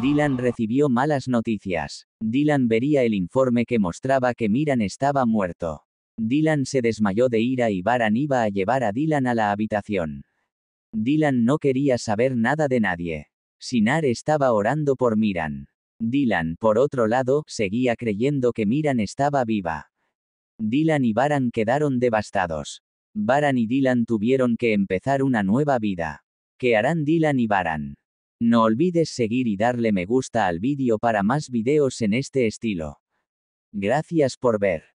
Dylan recibió malas noticias. Dylan vería el informe que mostraba que Miran estaba muerto. Dylan se desmayó de ira y Baran iba a llevar a Dylan a la habitación. Dylan no quería saber nada de nadie. Sinar estaba orando por Miran. Dylan, por otro lado, seguía creyendo que Miran estaba viva. Dylan y Baran quedaron devastados. Baran y Dylan tuvieron que empezar una nueva vida. ¿Qué harán Dylan y Baran? No olvides seguir y darle me gusta al vídeo para más videos en este estilo. Gracias por ver.